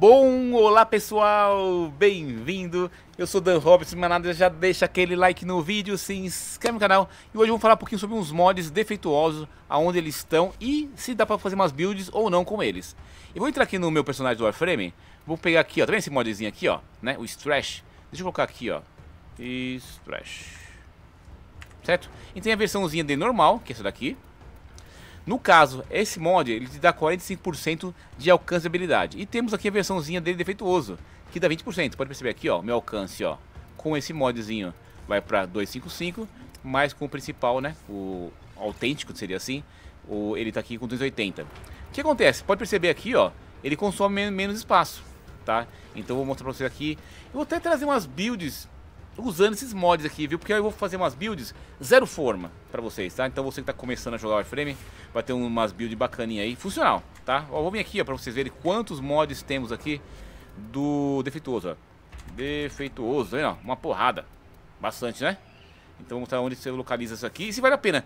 Bom, olá pessoal, bem-vindo. Eu sou Dan Roberts, mas nada já deixa aquele like no vídeo, se inscreve no canal. E hoje eu vou falar um pouquinho sobre uns mods defeituosos, aonde eles estão e se dá para fazer umas builds ou não com eles. Eu vou entrar aqui no meu personagem do Warframe, vou pegar aqui, ó, tá vendo esse modzinho aqui, ó, né, o Strash. Deixa eu colocar aqui, ó, Strash. Certo? Então tem a versãozinha de normal, que é essa daqui, no caso, esse mod ele te dá 45% de alcance de habilidade. E temos aqui a versãozinha dele defeituoso, que dá 20%. Pode perceber aqui, ó, meu alcance, ó, com esse modzinho vai para 255, mas com o principal, né, o autêntico seria assim, o, ele tá aqui com 280. O que acontece? Pode perceber aqui, ó, ele consome menos espaço, tá? Então eu vou mostrar para vocês aqui. Eu vou até trazer umas builds usando esses mods aqui, viu? Porque eu vou fazer umas builds zero forma pra vocês, tá? Então você que tá começando a jogar Warframe vai ter umas builds bacaninha aí, funcional, tá? Ó, vou vir aqui, ó, pra vocês verem quantos mods temos aqui do defeituoso, ó. Defeituoso, aí, ó, uma porrada. Bastante, né? Então vou mostrar onde você localiza isso aqui e se vale a pena.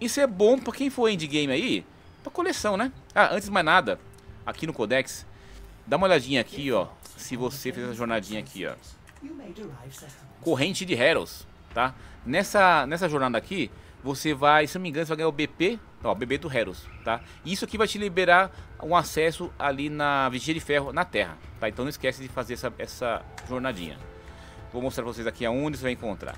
Isso é bom pra quem for endgame aí, pra coleção, né? Ah, antes de mais nada, aqui no Codex, dá uma olhadinha aqui, ó, se você fez essa jornadinha aqui, ó. Corrente de Heros, tá? Nessa, nessa jornada aqui, você vai, se não me engano, você vai ganhar o BP, ó, BP do Heros, tá? Isso aqui vai te liberar um acesso ali na Vigia de Ferro, na Terra, tá? Então não esquece de fazer essa, essa jornadinha. Vou mostrar pra vocês aqui aonde você vai encontrar.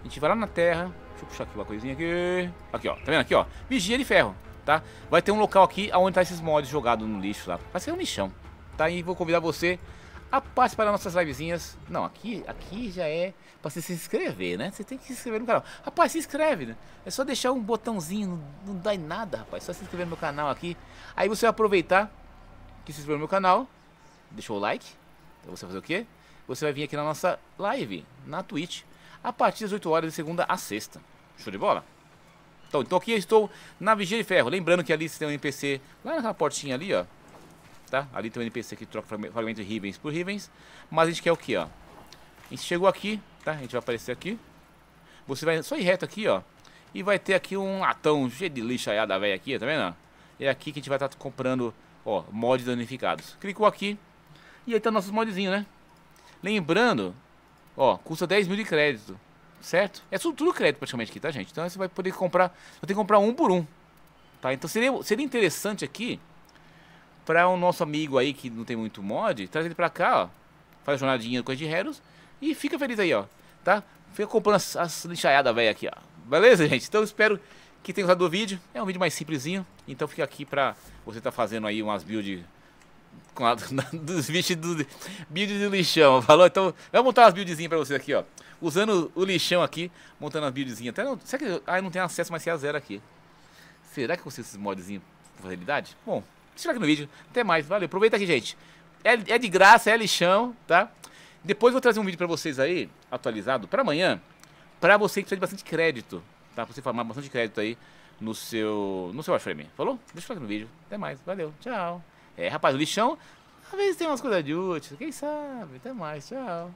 A gente vai lá na Terra, deixa eu puxar aqui uma coisinha aqui. Aqui, ó, tá vendo aqui, ó? Vigia de Ferro, tá? Vai ter um local aqui aonde tá esses mods jogados no lixo lá. Vai ser um lixão, tá? E vou convidar você a parte para nossas livezinhas. Não, aqui, aqui já é para você se inscrever, né? Você tem que se inscrever no canal. Rapaz, se inscreve, né? É só deixar um botãozinho, não, não dá em nada, rapaz. É só se inscrever no meu canal aqui. Aí você vai aproveitar que se inscreveu no meu canal, deixou o like. Então você vai fazer o quê? Você vai vir aqui na nossa live, na Twitch, a partir das 8 horas de segunda a sexta. Show de bola? Então, então aqui eu estou na Vigia de Ferro. Lembrando que ali você tem um NPC lá naquela portinha ali, ó tá? Ali tem um NPC que troca fragmento de Rivens por Rivens. Mas a gente quer o que, ó? A gente chegou aqui, tá? A gente vai aparecer aqui. Você vai só ir reto aqui, ó. E vai ter aqui um latão cheio de lixo aí da velha aqui, tá vendo? É aqui que a gente vai estar tá comprando, ó, mods danificados. Clicou aqui. E aí tá nossos modzinhos, né? Lembrando, ó, custa 10 mil de crédito, certo? É tudo, tudo crédito praticamente aqui, tá, gente? Então você vai poder comprar, vai ter que comprar um por um, tá? Então seria, seria interessante aqui para o nosso amigo aí que não tem muito mod, traz ele para cá, ó. Faz jornadinha com de heros e fica feliz aí, ó. Tá? Fica comprando as, as lixaiadas velha aqui, ó. Beleza, gente? Então espero que tenha gostado do vídeo. É um vídeo mais simplesinho, então fica aqui para você tá fazendo aí umas builds com a, dos bichos do build do lixão, falou? Então, eu vou montar umas buildzinhas pra vocês aqui, ó. Usando o lixão aqui, montando as buildzinhas. Até não, será que aí ah, não tem acesso mais que a zero aqui? Será que eu consigo esses modzinhos com facilidade Bom, Deixa like no vídeo. Até mais. Valeu. Aproveita aqui, gente. É, é de graça, é lixão, tá? Depois eu vou trazer um vídeo para vocês aí, atualizado, para amanhã, para você que precisa de bastante crédito, tá? Pra você formar bastante crédito aí no seu, no seu iframe. Falou? Deixa o like no vídeo. Até mais. Valeu. Tchau. É, rapaz, o lixão, às vezes tem umas coisas de útil. Quem sabe? Até mais. Tchau.